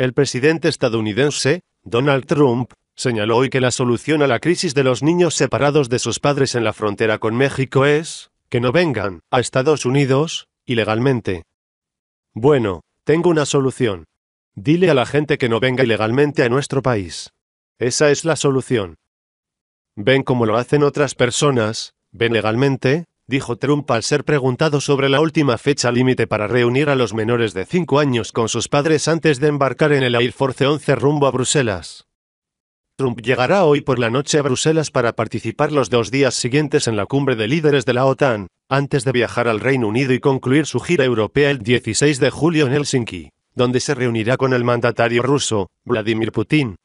El presidente estadounidense, Donald Trump, señaló hoy que la solución a la crisis de los niños separados de sus padres en la frontera con México es que no vengan a Estados Unidos ilegalmente. Bueno, tengo una solución. Dile a la gente que no venga ilegalmente a nuestro país. Esa es la solución. Ven como lo hacen otras personas, ven legalmente, dijo Trump al ser preguntado sobre la última fecha límite para reunir a los menores de 5 años con sus padres antes de embarcar en el Air Force 11 rumbo a Bruselas. Trump llegará hoy por la noche a Bruselas para participar los dos días siguientes en la cumbre de líderes de la OTAN, antes de viajar al Reino Unido y concluir su gira europea el 16 de julio en Helsinki, donde se reunirá con el mandatario ruso, Vladimir Putin,